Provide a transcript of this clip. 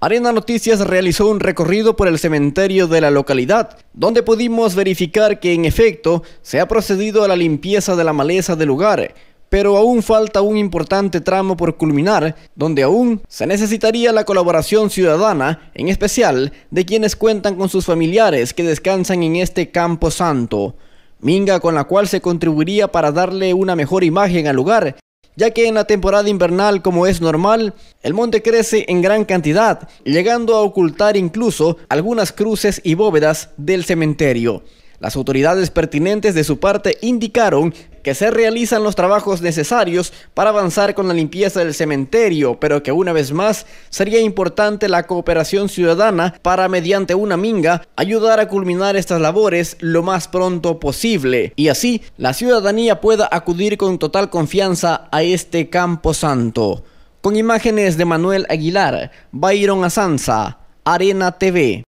Arena Noticias realizó un recorrido por el cementerio de la localidad, donde pudimos verificar que en efecto se ha procedido a la limpieza de la maleza del lugar, pero aún falta un importante tramo por culminar, donde aún se necesitaría la colaboración ciudadana, en especial de quienes cuentan con sus familiares que descansan en este campo santo. Minga con la cual se contribuiría para darle una mejor imagen al lugar ya que en la temporada invernal, como es normal, el monte crece en gran cantidad, llegando a ocultar incluso algunas cruces y bóvedas del cementerio. Las autoridades pertinentes de su parte indicaron que se realizan los trabajos necesarios para avanzar con la limpieza del cementerio, pero que una vez más sería importante la cooperación ciudadana para mediante una minga ayudar a culminar estas labores lo más pronto posible y así la ciudadanía pueda acudir con total confianza a este campo santo. Con imágenes de Manuel Aguilar, Byron Asanza, Arena TV.